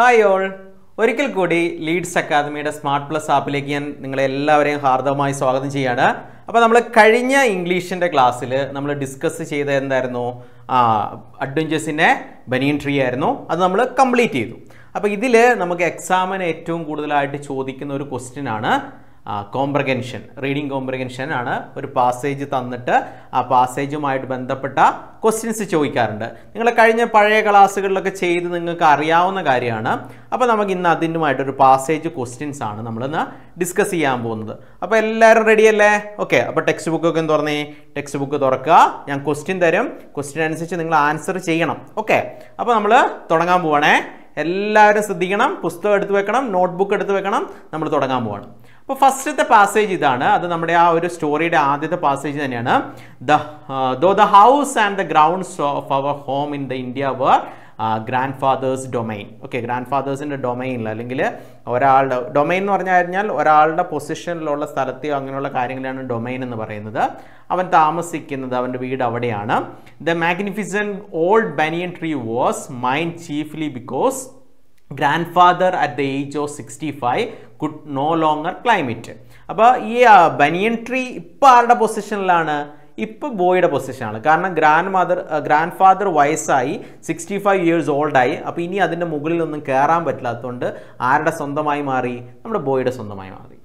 Hi all ഒരിക്കൽ കൂടി Leeds അക്കാദമിയുടെ സ്മാർട്ട് പ്ലസ് ആപ്പിലേക്ക് ഞാൻ നിങ്ങളെ എല്ലാവരെയും ഹാർദവമായി സ്വാഗതം ചെയ്യാണ് അപ്പോൾ നമ്മൾ കഴിഞ്ഞ ഇംഗ്ലീഷിൻ്റെ ക്ലാസ്സിൽ നമ്മൾ ഡിസ്കസ് ചെയ്ത എന്തായിരുന്നു അഡ്വഞ്ചേഴ്സിൻ്റെ ബനിയൻ ട്രീ ആയിരുന്നു അത് നമ്മൾ കംപ്ലീറ്റ് ചെയ്തു അപ്പോൾ ഇതിൽ നമുക്ക് എക്സാമിന് ഏറ്റവും കൂടുതലായിട്ട് ചോദിക്കുന്ന ഒരു ക്വസ്റ്റ്യൻ ആണ് കോംപ്രഗൻഷൻ റീഡിംഗ് കോംപ്രഗൻഷൻ ആണ് ഒരു പാസേജ് തന്നിട്ട് ആ പാസേജുമായിട്ട് ബന്ധപ്പെട്ട ക്വസ്റ്റ്യൻസ് ചോദിക്കാറുണ്ട് നിങ്ങൾ കഴിഞ്ഞ പഴയ ക്ലാസ്സുകളിലൊക്കെ ചെയ്ത് നിങ്ങൾക്ക് അറിയാവുന്ന കാര്യമാണ് അപ്പോൾ നമുക്ക് ഇന്ന് അതിനുമായിട്ടൊരു പാസേജ് ക്വസ്റ്റ്യൻസ് ആണ് നമ്മളിന്ന് ഡിസ്കസ് ചെയ്യാൻ പോകുന്നത് അപ്പോൾ എല്ലാവരും റെഡി അല്ലേ ഓക്കെ അപ്പോൾ ടെക്സ്റ്റ് ബുക്കൊക്കെ ഒന്ന് തുറന്നേ ടെക്സ്റ്റ് ബുക്ക് തുറക്കുക ഞാൻ ക്വസ്റ്റ്യൻ തരും ക്വസ്റ്റ്യൻ അനുസരിച്ച് നിങ്ങൾ ആൻസർ ചെയ്യണം ഓക്കെ അപ്പോൾ നമ്മൾ തുടങ്ങാൻ പോവാണേ എല്ലാവരും ശ്രദ്ധിക്കണം പുസ്തകം എടുത്ത് വെക്കണം നോട്ട്ബുക്ക് എടുത്ത് വെക്കണം നമ്മൾ തുടങ്ങാൻ പോവാണ് അപ്പോൾ ഫസ്റ്റത്തെ പാസേജ് ഇതാണ് അത് നമ്മുടെ ആ ഒരു സ്റ്റോറിയുടെ ആദ്യത്തെ പാസേജ് തന്നെയാണ് the though the house and the grounds of our home in the India were grandfather's domain okay ഗ്രാൻഡ് ഫാദേഴ്സിൻ്റെ ഡൊമൈനിൽ അല്ലെങ്കിൽ ഒരാളുടെ ഡൊമൈൻ എന്ന് പറഞ്ഞു കഴിഞ്ഞാൽ ഒരാളുടെ പൊസിഷനിലുള്ള സ്ഥലത്തെയോ അങ്ങനെയുള്ള കാര്യങ്ങളാണ് ഡൊമൈൻ എന്ന് പറയുന്നത് അവൻ താമസിക്കുന്നത് അവൻ്റെ വീട് അവിടെയാണ് the magnificent old banyan tree was mine chiefly because grandfather at the age of sixty five could no longer it. അപ്പോൾ ഈ ബനിയൻ ട്രീ ഇപ്പോൾ ആരുടെ പൊസിഷനിലാണ് ഇപ്പോൾ ബോയുടെ പൊസിഷനാണ് കാരണം ഗ്രാൻഡ് മദർ ഗ്രാൻഡ് ഫാദർ വയസ്സായി സിക്സ്റ്റി ഫൈവ് ഇയേഴ്സ് ഓൾഡായി അപ്പോൾ ഇനി അതിൻ്റെ മുകളിലൊന്നും കയറാൻ പറ്റില്ലാത്തതുകൊണ്ട് ആരുടെ സ്വന്തമായി മാറി നമ്മുടെ ബോയുടെ സ്വന്തമായി മാറി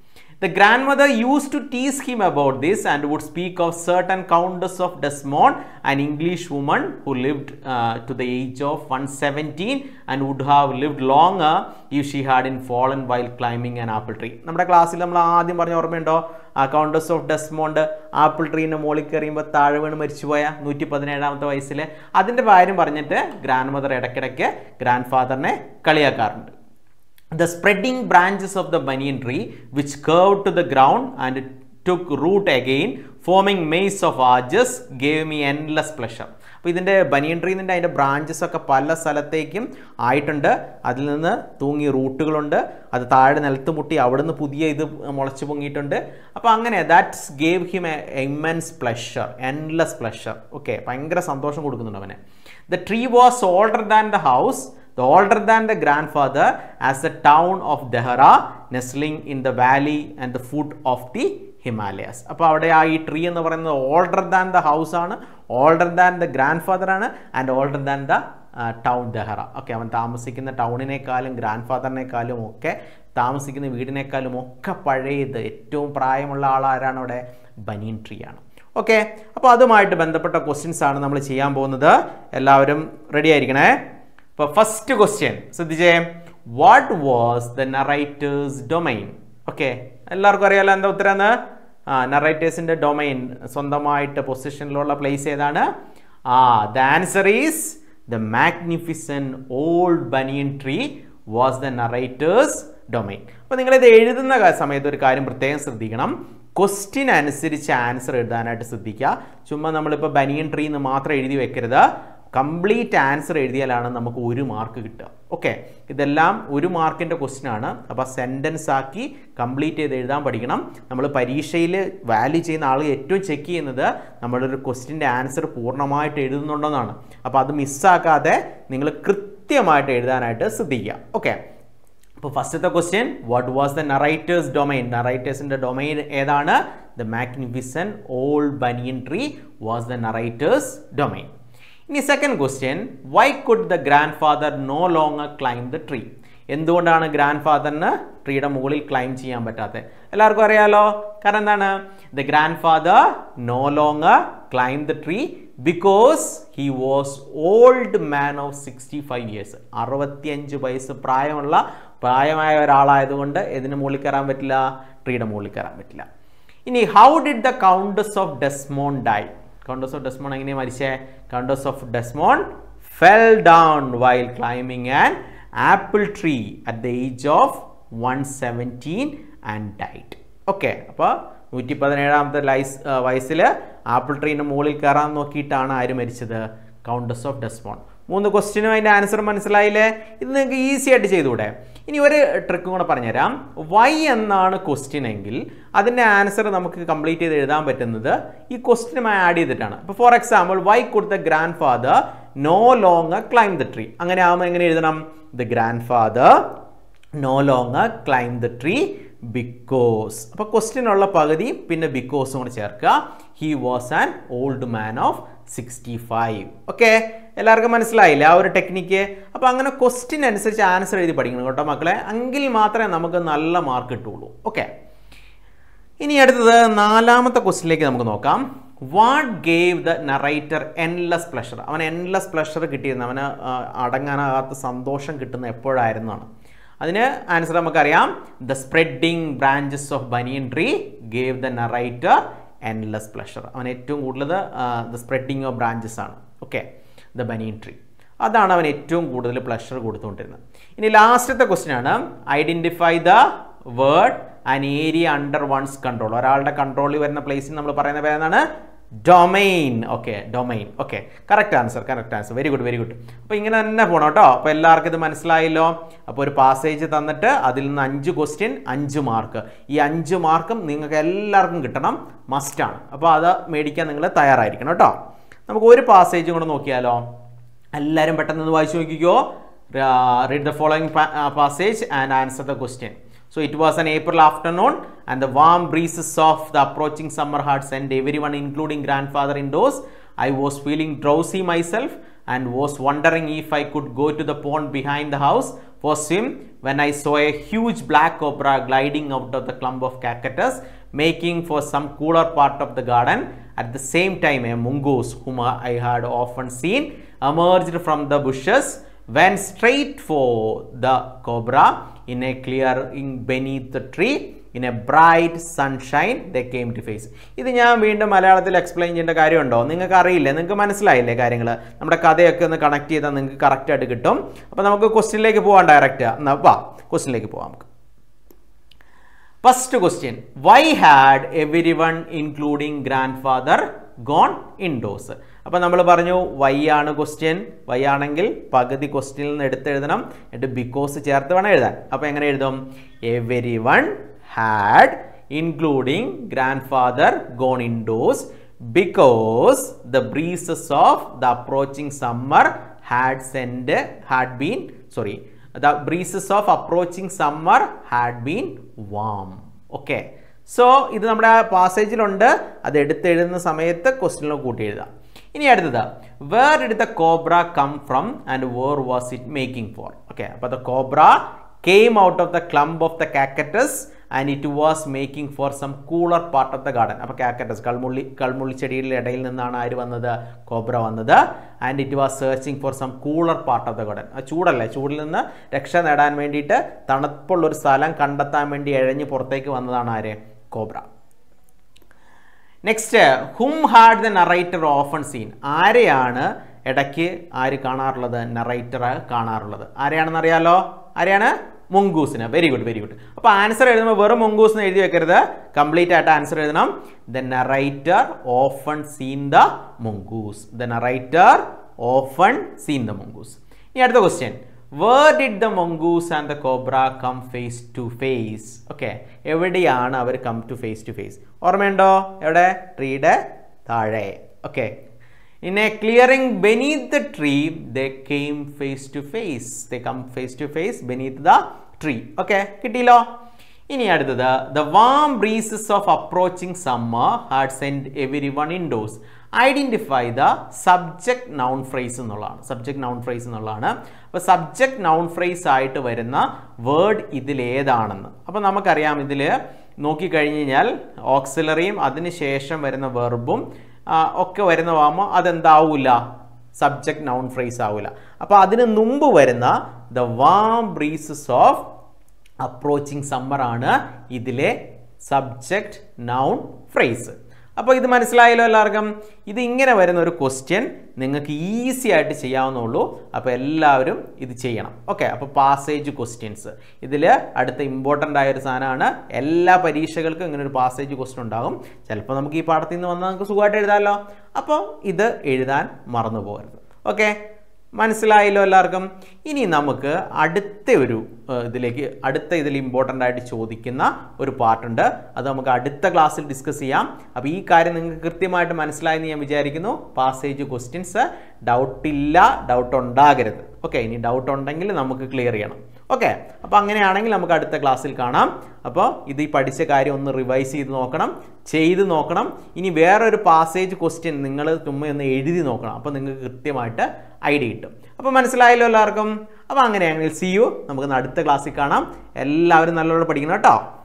The grandmother used to tease him about this and would speak of certain Countess of Desmond, an English woman who lived uh, to the age of 117 and would have lived longer if she hadn't fallen while climbing an apple tree. നമ്മുടെ ക്ലാസ്സിൽ നമ്മൾ ആദ്യം പറഞ്ഞ ഓർമ്മയുണ്ടോ ആ countess of Desmond apple ട്രീൻ്റെ മുകളിൽ കയറിയുമ്പോൾ താഴെ വീണ് മരിച്ചുപോയ നൂറ്റി പതിനേഴാമത്തെ വയസ്സിൽ അതിൻ്റെ കാര്യം പറഞ്ഞിട്ട് ഗ്രാൻഡ് മദർ ഇടയ്ക്കിടയ്ക്ക് ഗ്രാൻഡ് ഫാദറിനെ കളിയാക്കാറുണ്ട് the spreading branches of the banyan tree which curved to the ground and took root again forming maze of arches gave me endless pleasure അപ്പോൾ ഇതിൻ്റെ ബനിയൻ ട്രീ നിൻ്റെ അതിൻ്റെ ബ്രാഞ്ചസ് ഒക്കെ പല സ്ഥലത്തേക്കും ആയിട്ടുണ്ട് അതിൽ നിന്ന് തൂങ്ങി റൂട്ടുകളുണ്ട് അത് താഴെ നിലത്ത് മുട്ടി അവിടെ നിന്ന് പുതിയ ഇത് മുളച്ച് പൊങ്ങിയിട്ടുണ്ട് അപ്പോൾ അങ്ങനെ that's gave him immense pleasure endless pleasure okay ഭയങ്കര സന്തോഷം കൊടുക്കുന്നുണ്ട് അവനെ the tree was older than the house the older than the grandfather as a town of Dehra nestling in the valley and the foot of the Himalayas അപ്പോൾ അവിടെ ആ ഈ tree എന്ന് പറയുന്നത് ഓൾഡർ ദാൻ ദ ഹൗസ് ആണ് older than the grandfather ആണ് and older than the town Dehra okay അവൻ താമസിക്കുന്ന ടൗണിനേക്കാളും ഗ്രാൻഡ് ഫാദറിനേക്കാളും ഒക്കെ താമസിക്കുന്ന വീടിനേക്കാളും ഒക്കെ പഴയത് ഏറ്റവും പ്രായമുള്ള ആളാരാണ് അവിടെ ബനീൻ ട്രീ ആണ് ഓക്കെ അപ്പോൾ അതുമായിട്ട് ബന്ധപ്പെട്ട ക്വസ്റ്റ്യൻസ് ആണ് നമ്മൾ ചെയ്യാൻ പോകുന്നത് എല്ലാവരും റെഡി ആയിരിക്കണേ ഇപ്പൊ ഫസ്റ്റ് ക്വസ്റ്റ്യൻ ശ്രദ്ധിച്ചേ what was the narrator's domain okay എല്ലാവർക്കും അറിയാലോ എന്താ ഉത്തരാന്ന് ആ നറൈറ്റേഴ്സിന്റെ ഡൊമൈൻ സ്വന്തമായിട്ട് പൊസിഷനിലുള്ള പ്ലേസ് ഏതാണ് ആ the answer is the magnificent old banyan tree was the narrator's domain അപ്പോൾ ഇത് എഴുതുന്ന സമയത്ത് ഒരു കാര്യം പ്രത്യേകം ശ്രദ്ധിക്കണം ക്വസ്റ്റ്യൻ അനുസരിച്ച് ആൻസർ എഴുതാനായിട്ട് ശ്രദ്ധിക്കുക ചുമ്മാ നമ്മളിപ്പോൾ ബനിയൻ ട്രീന്ന് മാത്രം എഴുതി വെക്കരുത് കംപ്ലീറ്റ് ആൻസർ എഴുതിയാലാണ് നമുക്ക് ഒരു മാർക്ക് കിട്ടുക ഓക്കെ ഇതെല്ലാം ഒരു മാർക്കിൻ്റെ ക്വസ്റ്റ്യൻ ആണ് അപ്പോൾ സെൻറ്റൻസ് ആക്കി കംപ്ലീറ്റ് ചെയ്ത് എഴുതാൻ പഠിക്കണം നമ്മൾ പരീക്ഷയിൽ വാല്യൂ ചെയ്യുന്ന ആൾ ഏറ്റവും ചെക്ക് ചെയ്യുന്നത് നമ്മളൊരു ക്വസ്റ്റ്യൻ്റെ ആൻസർ പൂർണ്ണമായിട്ട് എഴുതുന്നുണ്ടെന്നാണ് അപ്പോൾ അത് മിസ്സാക്കാതെ നിങ്ങൾ കൃത്യമായിട്ട് എഴുതാനായിട്ട് ശ്രദ്ധിക്കുക ഓക്കെ അപ്പോൾ ഫസ്റ്റത്തെ question what was the narrator's domain നറൈറ്റേഴ്സിൻ്റെ ഡൊമൈൻ ഏതാണ് the magnificent old banyan tree was the narrator's domain ഇനി second question why could the grandfather no longer climb the tree എന്തുകൊണ്ടാണ് ഗ്രാൻഡ് ഫാദറിന് ട്രീയുടെ മുകളിൽ ക്ലൈം ചെയ്യാൻ പറ്റാത്തത് എല്ലാവർക്കും അറിയാലോ കാരണം എന്താണ് the grandfather no long climb the tree because he was old man of sixty five years അറുപത്തിയഞ്ച് വയസ്സ് പ്രായമുള്ള പ്രായമായ ഒരാളായതുകൊണ്ട് ഇതിന് മുകളിൽ കയറാൻ പറ്റില്ല ട്രീയുടെ മുകളിൽ കയറാൻ പറ്റില്ല ഇനി how did the countess of Desmond die countess of Desmond എങ്ങനെയാണ് മരിച്ചേ countess of Desmond fell down while climbing and apple tree at the age of one seventeen and died okay അപ്പോൾ നൂറ്റി പതിനേഴാമത്തെ ലൈസ് വയസ്സിൽ ആപ്പിൾ ട്രീൻ്റെ മുകളിൽ കയറാൻ നോക്കിയിട്ടാണ് ആര് മരിച്ചത് കൗണ്ടസ് ഓഫ് ഡെസ്മോൺ മൂന്ന് ക്വസ്റ്റിനും അതിൻ്റെ ആൻസർ മനസ്സിലായില്ലേ ഇത് നിങ്ങൾക്ക് ഈസി ആയിട്ട് ചെയ്തുകൂടെ ഇനി ഒരു ട്രിക്കും കൂടെ പറഞ്ഞുതരാം വൈ എന്നാണ് ക്വസ്റ്റ്യൻ എങ്കിൽ അതിൻ്റെ ആൻസർ നമുക്ക് കംപ്ലീറ്റ് ചെയ്ത് എഴുതാൻ പറ്റുന്നത് ഈ ക്വസ്റ്റ്യനുമായി ആഡ് ചെയ്തിട്ടാണ് അപ്പോൾ for example why could the grandfather no long climb the tree അങ്ങനെ ആകുമ്പോൾ എങ്ങനെ എഴുതണം the grandfather no long climb the tree because അപ്പോൾ ക്വസ്റ്റ്യനുള്ള പകുതി പിന്നെ ബിക്കോസും കൂടെ ചേർക്കുക he was an old man of sixty five okay എല്ലാവർക്കും മനസ്സിലായില്ല ആ ഒരു ടെക്നിക്ക് അപ്പോൾ അങ്ങനെ ക്വസ്റ്റ്യൻ അനുസരിച്ച് ആൻസർ എഴുതി പഠിക്കണം കേട്ടോ മക്കളെ എങ്കിൽ മാത്രമേ നമുക്ക് നല്ല മാർക്ക് കിട്ടുള്ളൂ ഓക്കെ ഇനി അടുത്തത് നാലാമത്തെ ക്വസ്റ്റിനിലേക്ക് നമുക്ക് നോക്കാം what gave the narrator endless pleasure അവൻ എൻലെസ് പ്ലഷർ കിട്ടിയിരുന്നു അവന് അടങ്ങാനാകാത്ത സന്തോഷം കിട്ടുന്ന എപ്പോഴായിരുന്നാണ് അതിന് ആൻസർ നമുക്കറിയാം the spreading branches of banyan tree gave the narrator endless pleasure അവൻ ഏറ്റവും കൂടുതൽ ദ സ്പ്രെഡിങ് ഓഫ് ബ്രാഞ്ചസ് ആണ് ഓക്കെ ദ ബനീൻ ട്രീ അതാണ് അവൻ ഏറ്റവും കൂടുതൽ പ്ലഷർ കൊടുത്തുകൊണ്ടിരുന്നത് ഇനി ലാസ്റ്റത്തെ ക്വസ്റ്റ്യൻ ആണ് identify the word and area under one's control ഒരാളുടെ കൺട്രോളിൽ വരുന്ന പ്ലേസിൽ നമ്മൾ പറയുന്ന പേരെന്നാണ് domain okay domain okay correct answer correct answer very good very good അപ്പോൾ ഇങ്ങനെ തന്നെ പോകണം കേട്ടോ അപ്പോൾ എല്ലാവർക്കും ഇത് മനസ്സിലായല്ലോ അപ്പോൾ ഒരു പാസേജ് തന്നിട്ട് അതിൽ നിന്ന് അഞ്ച് ക്വസ്റ്റ്യൻ അഞ്ച് മാർക്ക് ഈ അഞ്ച് മാർക്കും നിങ്ങൾക്ക് എല്ലാവർക്കും കിട്ടണം മസ്റ്റാണ് അപ്പോൾ അത് മേടിക്കാൻ നിങ്ങൾ തയ്യാറായിരിക്കണം കേട്ടോ നമുക്ക് ഒരു പാസേജും കൂടെ നോക്കിയാലോ എല്ലാവരും പെട്ടെന്ന് വായിച്ചു നോക്കിക്കോ read the following passage and answer the question so it was an April afternoon and the warm breezes of the approaching summer had sent everyone including grandfather indoors I was feeling drowsy myself and was wondering if I could go to the pond behind the house for swim when I saw a huge black cobra gliding out of the clump of cactus making for some cooler part of the garden At the same time, a mongoose whom I had often seen emerged from the bushes, went straight for the cobra in a clearing beneath the tree. In a bright sunshine the came to face ഇത് ഞാൻ വീണ്ടും മലയാളത്തിൽ explain ചെയ്യേണ്ട കാര്യമുണ്ടോ നിങ്ങൾക്ക് അറിയില്ലേ നിങ്ങൾക്ക് മനസ്സിലായില്ലേ കാര്യങ്ങൾ നമ്മുടെ കഥയൊക്കെ ഒന്ന് കണക്ട് ചെയ്താൽ നിങ്ങൾക്ക് കറക്റ്റായിട്ട് കിട്ടും അപ്പോൾ നമുക്ക് ക്വസ്റ്റിനിലേക്ക് പോകാം ഡയറക്റ്റ് എന്നാൽ വാ ക്വസ്റ്റിനിലേക്ക് പോകാം നമുക്ക് first question why had everyone including grandfather gone indoors അപ്പോൾ നമ്മൾ പറഞ്ഞു വൈ ആണ് ക്വസ്റ്റ്യൻ വൈ ആണെങ്കിൽ പകുതി ക്വസ്റ്റ്യനിൽ നിന്ന് എടുത്തെഴുതണം എന്നിട്ട് ബിക്കോസ് ചേർത്ത് വേണം എഴുതാൻ അപ്പോൾ എങ്ങനെ എഴുതും everyone had including grandfather gone indoors because the breezes of the approaching summer had sent had been sorry the breezes of approaching summer had been warm okay so ഇത് നമ്മുടെ ആ പാസേജിലുണ്ട് അത് എടുത്തെഴുതുന്ന സമയത്ത് ക്വസ്റ്റിനോ കൂട്ടി എഴുതാം ഇനി അടുത്തത് where did the cobra come from and where was it making for okay അപ്പോൾ the cobra came out of the clump of the cactus and it was making for some cooler part of the garden അപ്പോൾ cactus കൾമുള്ളി കൾമുള്ളി ചെടിയുടെ ഇടയിൽ നിന്നാണ് ആര് വന്നത് cobra വന്നത് and it was searching for some cooler part of the garden ആ ചൂടല്ലേ ചൂടിൽ നിന്ന് രക്ഷ നേടാൻ വേണ്ടിയിട്ട് തണുപ്പുള്ളൊരു സ്ഥലം കണ്ടെത്താൻ വേണ്ടി എഴഞ്ഞ് പുറത്തേക്ക് വന്നതാണ് ആര് cobra next hmm had the narrator often seen ആരെയാണ് ഇടയ്ക്ക് ആര് കാണാറുള്ളത് നറൈറ്റർ കാണാറുള്ളത് ആരെയാണെന്നറിയാലോ ആരെയാണ് മൊങ്കൂസിന് വെരി ഗുഡ് വെരി ഗുഡ് അപ്പോൾ ആൻസർ എഴുതുമ്പോൾ വെറും മൊങ്കൂസ് എന്ന് എഴുതി വെക്കരുത് കംപ്ലീറ്റ് ആയിട്ട് ആൻസർ എഴുതണം the narrator often seen the mongoose the narrator often seen the mongoose ഇനി അടുത്ത question where did the mongoose and the cobra come face to face okay എവിടെയാണ് അവർ come to face to face ഓർമ്മയുണ്ടോ എവിടെ ട്രീയുടെ താഴെ okay In a clearing beneath the tree, they came face to face. They come face to face beneath the tree okay കിട്ടിയില്ലോ ഇനി അടുത്തത് the warm breezes of approaching summer had sent everyone indoors identify the subject noun phrase എന്നുള്ളതാണ് subject noun phrase എന്നുള്ളതാണ് അപ്പോൾ subject noun phrase ആയിട്ട് വരുന്ന word ഇതിലേതാണെന്ന് അപ്പോൾ നമുക്കറിയാം ഇതിൽ നോക്കിക്കഴിഞ്ഞ് കഴിഞ്ഞാൽ ഓക്സിലറിയും അതിനുശേഷം വരുന്ന വെർബും ഒക്കെ വരുന്നതാകുമ്പോൾ അതെന്താവില്ല സബ്ജക്ട് നൗൺ ഫ്രേസ് ആവില്ല അപ്പോൾ അതിന് മുമ്പ് വരുന്ന the warm breezes of approaching ആണ് ഇതിലെ സബ്ജക്റ്റ് നൗൺ ഫ്രേസ് അപ്പോൾ ഇത് മനസ്സിലായല്ലോ എല്ലാവർക്കും ഇത് ഇങ്ങനെ വരുന്ന ഒരു ക്വസ്റ്റ്യൻ നിങ്ങൾക്ക് ഈസി ആയിട്ട് ചെയ്യാവുന്നുള്ളൂ അപ്പോൾ എല്ലാവരും ഇത് ചെയ്യണം ഓക്കെ അപ്പോൾ പാസേജ് ക്വസ്റ്റ്യൻസ് ഇതിൽ അടുത്ത ഇമ്പോർട്ടൻ്റ് ആയൊരു സാധനമാണ് എല്ലാ പരീക്ഷകൾക്കും ഇങ്ങനെ ഒരു പാസേജ് ക്വസ്റ്റ്യൻ ഉണ്ടാകും ചിലപ്പോൾ നമുക്ക് ഈ പാഠത്തിൽ നിന്ന് വന്നാൽ നമുക്ക് സുഖമായിട്ട് എഴുതാമല്ലോ അപ്പോൾ ഇത് എഴുതാൻ മറന്നു പോകരുത് ഓക്കെ മനസ്സിലായല്ലോ എല്ലാവർക്കും ഇനി നമുക്ക് അടുത്ത ഒരു ഇതിലേക്ക് അടുത്ത ഇതിൽ ഇമ്പോർട്ടൻ്റ് ആയിട്ട് ചോദിക്കുന്ന ഒരു പാർട്ടുണ്ട് അത് നമുക്ക് അടുത്ത ക്ലാസ്സിൽ ഡിസ്കസ് ചെയ്യാം അപ്പോൾ ഈ കാര്യം നിങ്ങൾക്ക് കൃത്യമായിട്ട് മനസ്സിലായെന്ന് ഞാൻ വിചാരിക്കുന്നു പാസേജ് ക്വസ്റ്റ്യൻസ് ഡൗട്ടില്ല ഡൗട്ട് ഉണ്ടാകരുത് ഓക്കെ ഇനി ഡൗട്ട് ഉണ്ടെങ്കിൽ നമുക്ക് ക്ലിയർ ചെയ്യണം ഓക്കെ അപ്പോൾ അങ്ങനെയാണെങ്കിൽ നമുക്ക് അടുത്ത ക്ലാസ്സിൽ കാണാം അപ്പോൾ ഇത് ഈ പഠിച്ച കാര്യം ഒന്ന് റിവൈസ് ചെയ്ത് നോക്കണം ചെയ്ത് നോക്കണം ഇനി വേറൊരു പാസേജ് ക്വസ്റ്റ്യൻ നിങ്ങൾ ചുമ്മാ ഒന്ന് എഴുതി നോക്കണം അപ്പോൾ നിങ്ങൾക്ക് കൃത്യമായിട്ട് ഐഡിയ കിട്ടും അപ്പോൾ മനസ്സിലായല്ലോ എല്ലാവർക്കും അപ്പോൾ അങ്ങനെയാണെങ്കിൽ സി യു നമുക്ക് അടുത്ത ക്ലാസ്സിൽ കാണാം എല്ലാവരും നല്ലോണം പഠിക്കണം കേട്ടോ